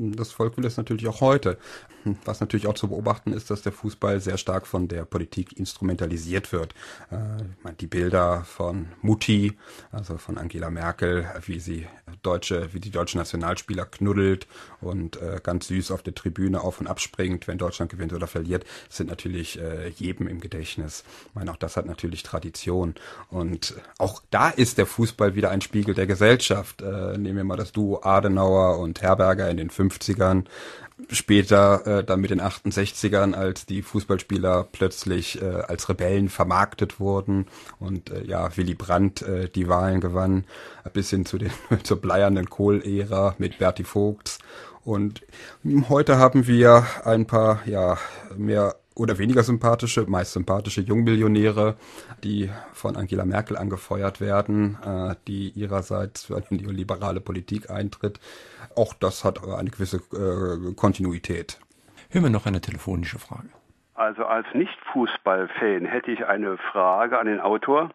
das Volk will das natürlich auch heute. Was natürlich auch zu beobachten ist, dass der Fußball sehr stark von der Politik instrumentalisiert wird. Äh, ich meine, die Bilder von Mutti, also von Angela Merkel, wie sie deutsche, wie die deutschen Nationalspieler knuddelt und äh, ganz süß auf der Tribüne auf und abspringt, wenn Deutschland gewinnt oder verliert, sind natürlich äh, jedem im Gedächtnis. Ich meine, auch das hat natürlich Tradition. Und auch da ist der Fußball wieder ein Spiegel der Gesellschaft. nehmen wir mal das Duo Adenauer und Herberger in den 50ern, später äh, dann mit den 68ern, als die Fußballspieler plötzlich äh, als Rebellen vermarktet wurden und äh, ja, Willy Brandt äh, die Wahlen gewann, bis hin zu den, zur bleiernden Kohl-Ära mit Berti Vogts. Und heute haben wir ein paar, ja, mehr oder weniger sympathische, meist sympathische Jungmillionäre, die von Angela Merkel angefeuert werden, äh, die ihrerseits für eine neoliberale Politik eintritt. Auch das hat eine gewisse äh, Kontinuität. Hören wir noch eine telefonische Frage. Also als Nicht-Fußball-Fan hätte ich eine Frage an den Autor.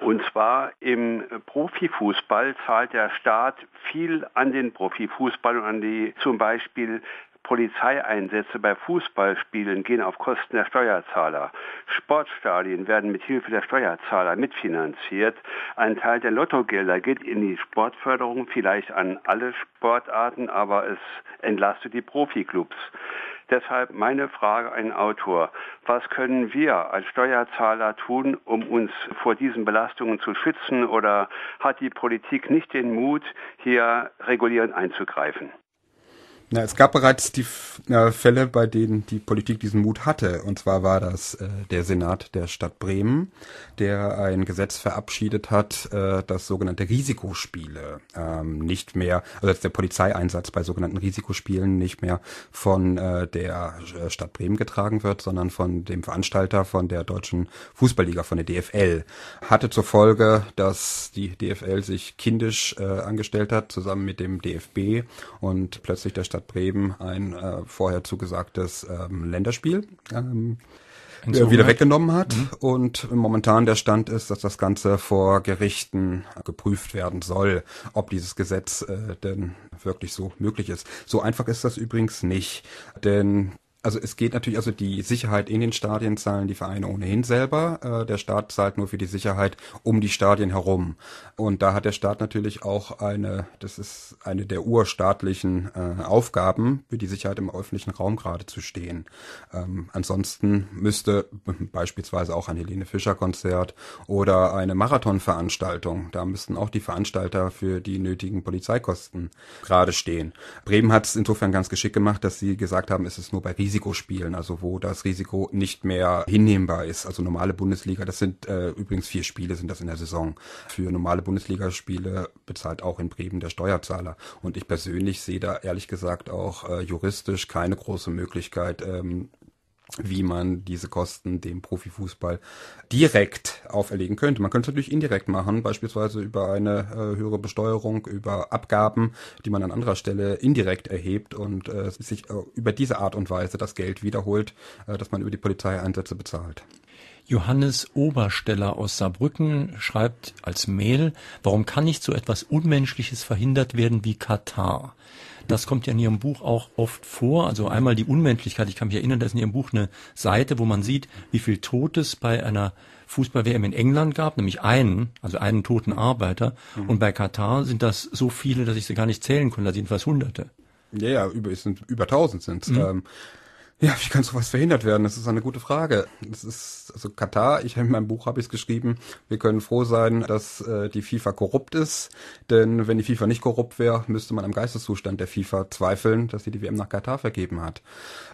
Und zwar im Profifußball zahlt der Staat viel an den Profifußball und an die zum Beispiel Polizeieinsätze bei Fußballspielen gehen auf Kosten der Steuerzahler. Sportstadien werden mit Hilfe der Steuerzahler mitfinanziert. Ein Teil der Lottogelder geht in die Sportförderung, vielleicht an alle Sportarten, aber es entlastet die Profiklubs. Deshalb meine Frage an den Autor. Was können wir als Steuerzahler tun, um uns vor diesen Belastungen zu schützen? Oder hat die Politik nicht den Mut, hier regulierend einzugreifen? Na, es gab bereits die äh, Fälle, bei denen die Politik diesen Mut hatte. Und zwar war das äh, der Senat der Stadt Bremen, der ein Gesetz verabschiedet hat, äh, dass sogenannte Risikospiele ähm, nicht mehr, also dass der Polizeieinsatz bei sogenannten Risikospielen nicht mehr von äh, der äh, Stadt Bremen getragen wird, sondern von dem Veranstalter von der deutschen Fußballliga, von der DFL. Hatte zur Folge, dass die DFL sich kindisch äh, angestellt hat, zusammen mit dem DFB und plötzlich der Stadt Stadt Bremen ein äh, vorher zugesagtes ähm, Länderspiel ähm, so wieder weggenommen hat. Mhm. Und momentan der Stand ist, dass das Ganze vor Gerichten äh, geprüft werden soll, ob dieses Gesetz äh, denn wirklich so möglich ist. So einfach ist das übrigens nicht, denn also es geht natürlich, also die Sicherheit in den Stadien zahlen die Vereine ohnehin selber. Äh, der Staat zahlt nur für die Sicherheit um die Stadien herum. Und da hat der Staat natürlich auch eine, das ist eine der urstaatlichen äh, Aufgaben, für die Sicherheit im öffentlichen Raum gerade zu stehen. Ähm, ansonsten müsste beispielsweise auch ein Helene Fischer-Konzert oder eine Marathonveranstaltung, da müssten auch die Veranstalter für die nötigen Polizeikosten gerade stehen. Bremen hat es insofern ganz geschickt gemacht, dass sie gesagt haben, es ist nur bei Risikospielen, also wo das Risiko nicht mehr hinnehmbar ist. Also normale Bundesliga, das sind äh, übrigens vier Spiele sind das in der Saison. Für normale Bundesligaspiele bezahlt auch in Bremen der Steuerzahler. Und ich persönlich sehe da ehrlich gesagt auch äh, juristisch keine große Möglichkeit, ähm, wie man diese Kosten dem Profifußball direkt auferlegen könnte. Man könnte es natürlich indirekt machen, beispielsweise über eine äh, höhere Besteuerung, über Abgaben, die man an anderer Stelle indirekt erhebt und äh, sich äh, über diese Art und Weise das Geld wiederholt, äh, das man über die Polizeieinsätze bezahlt. Johannes Obersteller aus Saarbrücken schreibt als Mail, warum kann nicht so etwas Unmenschliches verhindert werden wie Katar? Das kommt ja in Ihrem Buch auch oft vor. Also einmal die Unmenschlichkeit. Ich kann mich erinnern, da ist in Ihrem Buch eine Seite, wo man sieht, wie viel Totes bei einer Fußball-WM in England gab, nämlich einen, also einen toten Arbeiter. Mhm. Und bei Katar sind das so viele, dass ich sie gar nicht zählen konnte, sind fast Hunderte. Ja, ja, über, sind, über tausend sind mhm. ähm, ja, wie kann sowas verhindert werden? Das ist eine gute Frage. Das ist also Katar. Ich in meinem Buch habe ich es geschrieben. Wir können froh sein, dass äh, die FIFA korrupt ist, denn wenn die FIFA nicht korrupt wäre, müsste man am Geisteszustand der FIFA zweifeln, dass sie die WM nach Katar vergeben hat.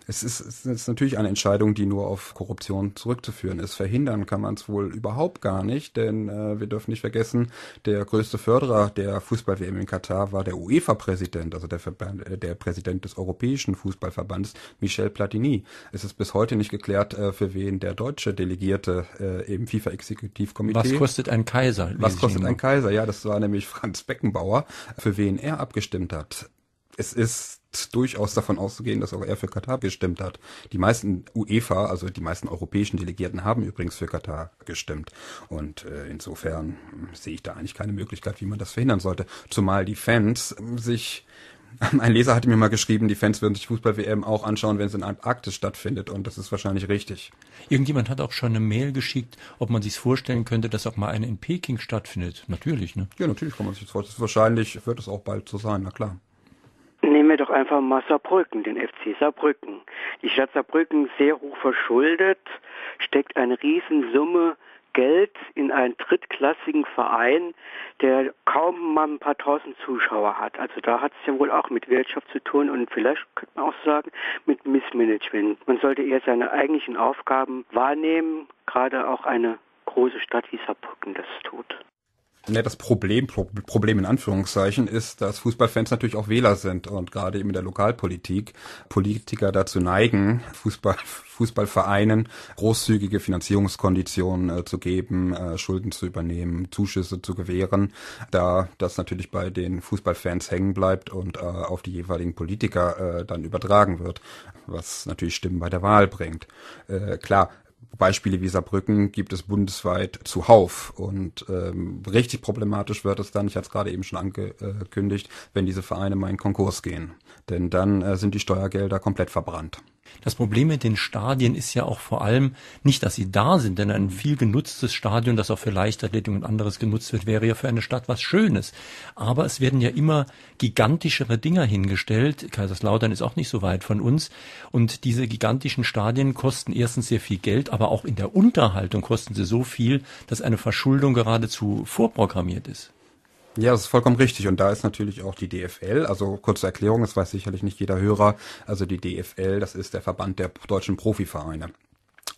Es ist, es ist natürlich eine Entscheidung, die nur auf Korruption zurückzuführen ist. Verhindern kann man es wohl überhaupt gar nicht, denn äh, wir dürfen nicht vergessen, der größte Förderer der Fußball-WM in Katar war der UEFA-Präsident, also der, Verband, äh, der Präsident des Europäischen Fußballverbandes, Michel Platin. Platini. Es ist bis heute nicht geklärt, äh, für wen der deutsche Delegierte äh, im FIFA-Exekutivkomitee. Was kostet ein Kaiser? Was kostet ein ne? Kaiser? Ja, das war nämlich Franz Beckenbauer, für wen er abgestimmt hat. Es ist durchaus davon auszugehen, dass auch er für Katar gestimmt hat. Die meisten UEFA, also die meisten europäischen Delegierten haben übrigens für Katar gestimmt. Und äh, insofern hm, sehe ich da eigentlich keine Möglichkeit, wie man das verhindern sollte. Zumal die Fans hm, sich Ein Leser hatte mir mal geschrieben, die Fans würden sich Fußball-WM auch anschauen, wenn es in Antarktis stattfindet. Und das ist wahrscheinlich richtig. Irgendjemand hat auch schon eine Mail geschickt, ob man sich vorstellen könnte, dass auch mal eine in Peking stattfindet. Natürlich, ne? Ja, natürlich kann man sich das vorstellen. Wahrscheinlich wird es auch bald so sein, na klar. Nehmen wir doch einfach mal Saarbrücken, den FC Saarbrücken. Die Stadt Saarbrücken, sehr hoch verschuldet, steckt eine Riesensumme Geld in einen drittklassigen Verein, der kaum mal ein paar tausend Zuschauer hat. Also da hat es ja wohl auch mit Wirtschaft zu tun und vielleicht könnte man auch sagen mit Missmanagement. Man sollte eher seine eigentlichen Aufgaben wahrnehmen, gerade auch eine große Stadt wie Saarbrücken das tut. Ne, das Problem, Pro Problem in Anführungszeichen, ist, dass Fußballfans natürlich auch Wähler sind und gerade eben in der Lokalpolitik Politiker dazu neigen, Fußball, Fußballvereinen großzügige Finanzierungskonditionen äh, zu geben, äh, Schulden zu übernehmen, Zuschüsse zu gewähren, da das natürlich bei den Fußballfans hängen bleibt und äh, auf die jeweiligen Politiker äh, dann übertragen wird, was natürlich Stimmen bei der Wahl bringt. Äh, klar, Beispiele wie Saarbrücken gibt es bundesweit zuhauf. Und ähm, richtig problematisch wird es dann, ich hatte es gerade eben schon angekündigt, wenn diese Vereine mal in Konkurs gehen. Denn dann äh, sind die Steuergelder komplett verbrannt. Das Problem mit den Stadien ist ja auch vor allem nicht, dass sie da sind, denn ein viel genutztes Stadion, das auch für Leichtathletik und anderes genutzt wird, wäre ja für eine Stadt was Schönes. Aber es werden ja immer gigantischere Dinger hingestellt. Kaiserslautern ist auch nicht so weit von uns. Und diese gigantischen Stadien kosten erstens sehr viel Geld, aber auch in der Unterhaltung kosten sie so viel, dass eine Verschuldung geradezu vorprogrammiert ist. Ja, das ist vollkommen richtig. Und da ist natürlich auch die DFL, also kurze Erklärung, das weiß sicherlich nicht jeder Hörer, also die DFL, das ist der Verband der deutschen Profivereine.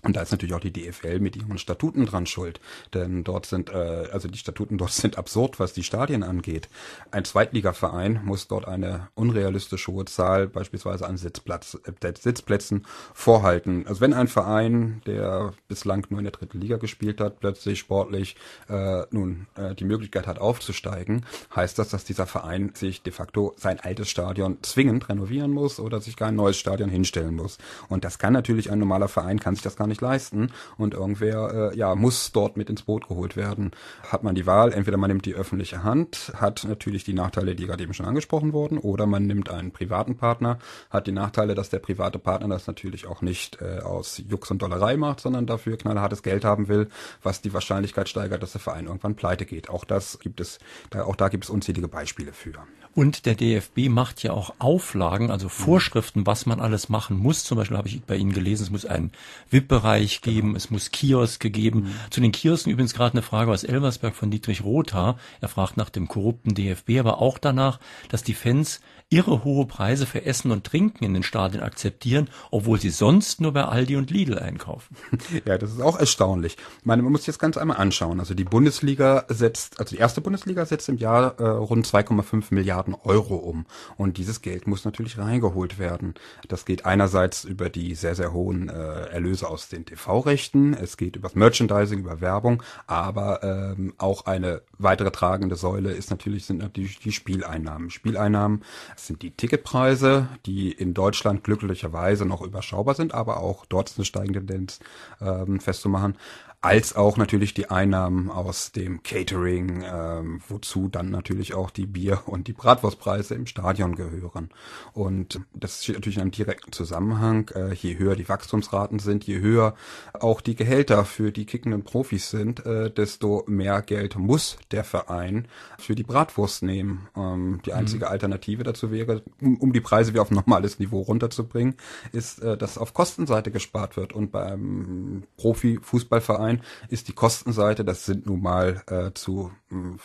Und da ist natürlich auch die DFL mit ihren Statuten dran schuld. Denn dort sind, äh, also die Statuten dort sind absurd, was die Stadien angeht. Ein Zweitligaverein muss dort eine unrealistisch hohe Zahl beispielsweise an Sitzplatz, äh, Sitzplätzen vorhalten. Also wenn ein Verein, der bislang nur in der dritten Liga gespielt hat, plötzlich sportlich äh, nun äh, die Möglichkeit hat aufzusteigen, heißt das, dass dieser Verein sich de facto sein altes Stadion zwingend renovieren muss oder sich gar ein neues Stadion hinstellen muss. Und das kann natürlich ein normaler Verein, kann sich das gar nicht leisten und irgendwer äh, ja muss dort mit ins Boot geholt werden. Hat man die Wahl, entweder man nimmt die öffentliche Hand, hat natürlich die Nachteile, die gerade eben schon angesprochen wurden, oder man nimmt einen privaten Partner, hat die Nachteile, dass der private Partner das natürlich auch nicht äh, aus Jux und Dollerei macht, sondern dafür knallhartes Geld haben will, was die Wahrscheinlichkeit steigert, dass der Verein irgendwann pleite geht. Auch das gibt es, da, auch da gibt es unzählige Beispiele für. Und der DFB macht ja auch Auflagen, also Vorschriften, was man alles machen muss. Zum Beispiel habe ich bei Ihnen gelesen, es muss ein wip Spielbereich genau. geben, genau. es muss Kioske geben. Mhm. Zu den Kiosken übrigens gerade eine Frage aus Elversberg von Dietrich Rotha. Er fragt nach dem korrupten DFB, aber auch danach, dass die Fans irre hohe Preise für Essen und Trinken in den Stadien akzeptieren, obwohl sie sonst nur bei Aldi und Lidl einkaufen. Ja, das ist auch erstaunlich. Ich meine, man muss sich jetzt ganz einmal anschauen. Also die Bundesliga setzt, also die erste Bundesliga setzt im Jahr äh, rund 2,5 Milliarden Euro um. Und dieses Geld muss natürlich reingeholt werden. Das geht einerseits über die sehr, sehr hohen äh, Erlöse aus den TV-Rechten, es geht über das Merchandising, über Werbung, aber ähm, auch eine weitere tragende Säule ist natürlich, sind natürlich die Spieleinnahmen. Spieleinnahmen sind die Ticketpreise, die in Deutschland glücklicherweise noch überschaubar sind, aber auch dort ist eine steigende Tendenz ähm, festzumachen als auch natürlich die Einnahmen aus dem Catering, ähm, wozu dann natürlich auch die Bier- und die Bratwurstpreise im Stadion gehören. Und das steht natürlich in einem direkten Zusammenhang. Äh, je höher die Wachstumsraten sind, je höher auch die Gehälter für die kickenden Profis sind, äh, desto mehr Geld muss der Verein für die Bratwurst nehmen. Ähm, die mhm. einzige mhm. Alternative dazu wäre, um, um, die Preise wieder auf ein normales Niveau runterzubringen, ist, äh, dass auf Kostenseite gespart wird. Und beim Profifußballverein Verein, ist die Kostenseite, das sind nun mal äh, zu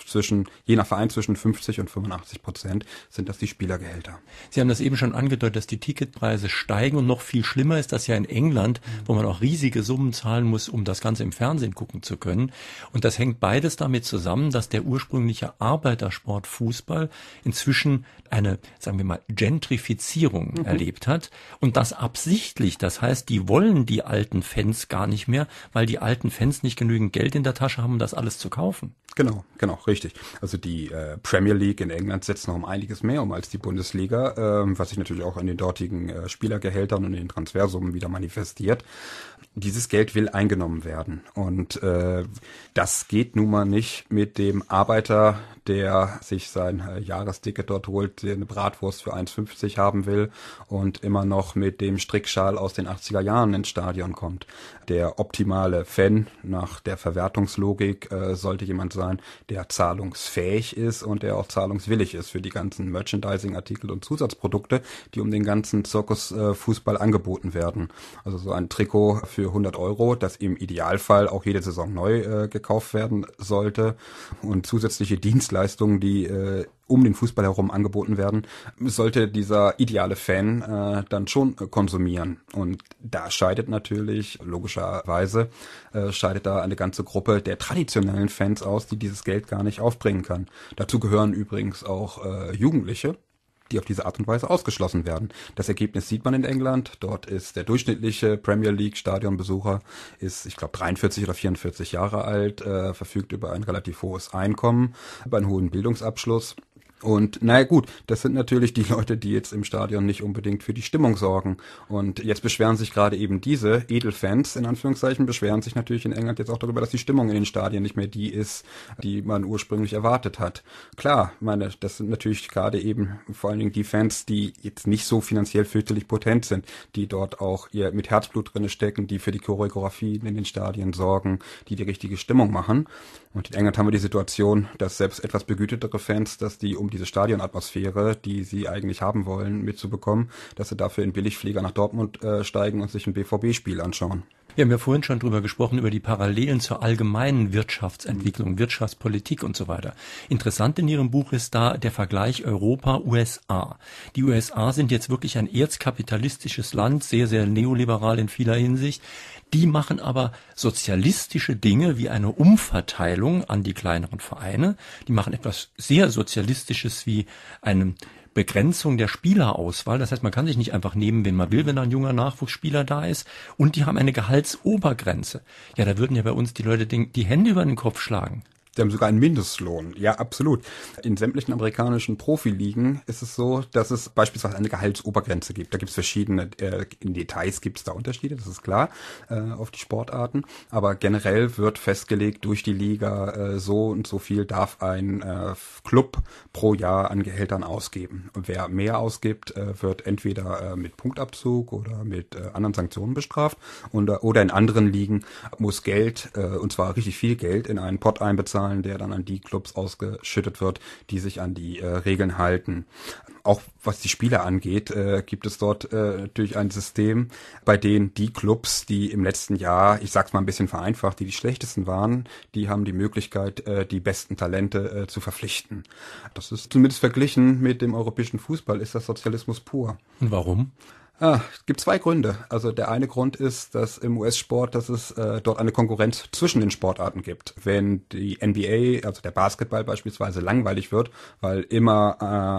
zwischen, je nach Verein zwischen 50 und 85 Prozent sind das die Spielergehälter. Sie haben das eben schon angedeutet, dass die Ticketpreise steigen und noch viel schlimmer ist das ja in England, wo man auch riesige Summen zahlen muss, um das Ganze im Fernsehen gucken zu können. Und das hängt beides damit zusammen, dass der ursprüngliche Arbeitersport Fußball inzwischen eine, sagen wir mal, Gentrifizierung mhm. erlebt hat und das absichtlich. Das heißt, die wollen die alten Fans gar nicht mehr, weil die alten Fans nicht genügend Geld in der Tasche haben, um das alles zu kaufen. Genau, genau, richtig. Also die äh, Premier League in England setzt noch um einiges mehr um als die Bundesliga, äh, was sich natürlich auch in den dortigen äh, Spielergehältern und in den Transfersummen wieder manifestiert. Dieses Geld will eingenommen werden und äh, das geht nun mal nicht mit dem Arbeiter, der sich sein äh, Jahresticket dort holt, der eine Bratwurst für 1,50 haben will und immer noch mit dem Strickschal aus den 80er Jahren ins Stadion kommt. Der optimale Fan nach der Verwertungslogik äh, sollte jemand sein, der zahlungsfähig ist und der auch zahlungswillig ist für die ganzen Merchandising-Artikel und Zusatzprodukte, die um den ganzen Zirkusfußball äh, angeboten werden. Also so ein Trikot für 100 Euro, das im Idealfall auch jede Saison neu äh, gekauft werden sollte und zusätzliche Dienstleistungen, die äh, um den Fußball herum angeboten werden, sollte dieser ideale Fan äh, dann schon äh, konsumieren. Und da scheidet natürlich, logischerweise, äh, scheidet da eine ganze Gruppe der traditionellen Fans aus, die dieses Geld gar nicht aufbringen kann. Dazu gehören übrigens auch äh, Jugendliche, die auf diese Art und Weise ausgeschlossen werden. Das Ergebnis sieht man in England. Dort ist der durchschnittliche Premier League Stadionbesucher ist, ich glaube, 43 oder 44 Jahre alt, äh, verfügt über ein relativ hohes Einkommen, über einen hohen Bildungsabschluss und naja gut, das sind natürlich die Leute, die jetzt im Stadion nicht unbedingt für die Stimmung sorgen. Und jetzt beschweren sich gerade eben diese Edelfans, in Anführungszeichen, beschweren sich natürlich in England jetzt auch darüber, dass die Stimmung in den Stadien nicht mehr die ist, die man ursprünglich erwartet hat. Klar, meine, das sind natürlich gerade eben vor allen Dingen die Fans, die jetzt nicht so finanziell fürchterlich potent sind, die dort auch ihr mit Herzblut drinne stecken, die für die Choreografien in den Stadien sorgen, die die richtige Stimmung machen. Und in England haben wir die Situation, dass selbst etwas begütetere Fans, dass die um diese Stadionatmosphäre, die sie eigentlich haben wollen, mitzubekommen, dass sie dafür in Billigflieger nach Dortmund äh, steigen und sich ein BVB-Spiel anschauen. Wir haben ja vorhin schon drüber gesprochen, über die Parallelen zur allgemeinen Wirtschaftsentwicklung, mhm. Wirtschaftspolitik und so weiter. Interessant in Ihrem Buch ist da der Vergleich Europa-USA. Die USA sind jetzt wirklich ein erzkapitalistisches Land, sehr, sehr neoliberal in vieler Hinsicht. Die machen aber sozialistische Dinge wie eine Umverteilung an die kleineren Vereine. Die machen etwas sehr Sozialistisches wie einen Begrenzung der Spielerauswahl. Das heißt, man kann sich nicht einfach nehmen, wen man will, wenn da ein junger Nachwuchsspieler da ist. Und die haben eine Gehaltsobergrenze. Ja, da würden ja bei uns die Leute die Hände über den Kopf schlagen. Die haben sogar einen Mindestlohn. Ja, absolut. In sämtlichen amerikanischen Profiligen ist es so, dass es beispielsweise eine Gehaltsobergrenze gibt. Da gibt es verschiedene, äh, in Details gibt es da Unterschiede, das ist klar, äh, auf die Sportarten. Aber generell wird festgelegt durch die Liga, äh, so und so viel darf ein äh, Club pro Jahr an Gehältern ausgeben. Und wer mehr ausgibt, äh, wird entweder äh, mit Punktabzug oder mit äh, anderen Sanktionen bestraft und, äh, oder in anderen Ligen muss Geld, äh, und zwar richtig viel Geld, in einen Pot einbezahlen zahlen, der dann an die Clubs ausgeschüttet wird, die sich an die äh, Regeln halten. Auch was die Spieler angeht, äh, gibt es dort äh, natürlich ein System, bei denen die Clubs, die im letzten Jahr, ich sag's mal ein bisschen vereinfacht, die die schlechtesten waren, die haben die Möglichkeit, äh, die besten Talente äh, zu verpflichten. Das ist zumindest verglichen mit dem europäischen Fußball, ist das Sozialismus pur. Und warum? Ah, es gibt zwei Gründe. Also der eine Grund ist, dass im US-Sport, dass es äh, dort eine Konkurrenz zwischen den Sportarten gibt. Wenn die NBA, also der Basketball beispielsweise, langweilig wird, weil immer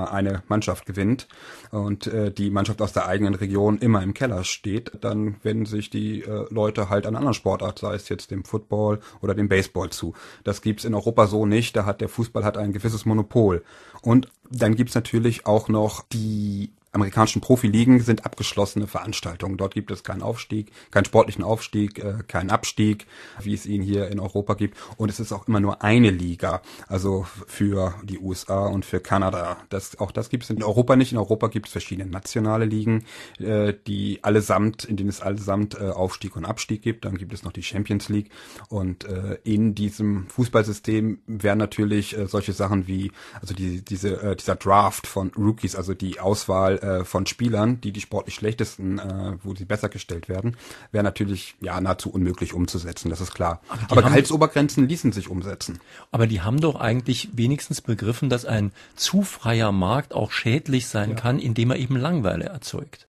äh, eine Mannschaft gewinnt und äh, die Mannschaft aus der eigenen Region immer im Keller steht, dann wenden sich die äh, Leute halt an anderen Sportarten, sei es jetzt dem Football oder dem Baseball zu. Das gibt's in Europa so nicht. Da hat der Fußball hat ein gewisses Monopol. Und dann gibt's natürlich auch noch die amerikanischen Profiligen sind abgeschlossene Veranstaltungen. Dort gibt es keinen Aufstieg, keinen sportlichen Aufstieg, äh, keinen Abstieg, wie es ihn hier in Europa gibt. Und es ist auch immer nur eine Liga, also für die USA und für Kanada. Das, auch das gibt es in Europa nicht. In Europa gibt es verschiedene nationale Ligen, äh, die allesamt, in denen es allesamt äh, Aufstieg und Abstieg gibt. Dann gibt es noch die Champions League. Und in diesem Fußballsystem werden natürlich solche Sachen wie, also die, diese, dieser Draft von Rookies, also die Auswahl äh, von Spielern, die die sportlich schlechtesten, äh, wo sie besser gestellt werden, wäre natürlich ja nahezu unmöglich umzusetzen, das ist klar. Aber, aber Gehaltsobergrenzen ließen sich umsetzen. Aber die haben doch eigentlich wenigstens begriffen, dass ein zu freier Markt auch schädlich sein ja. kann, indem er eben Langweile erzeugt.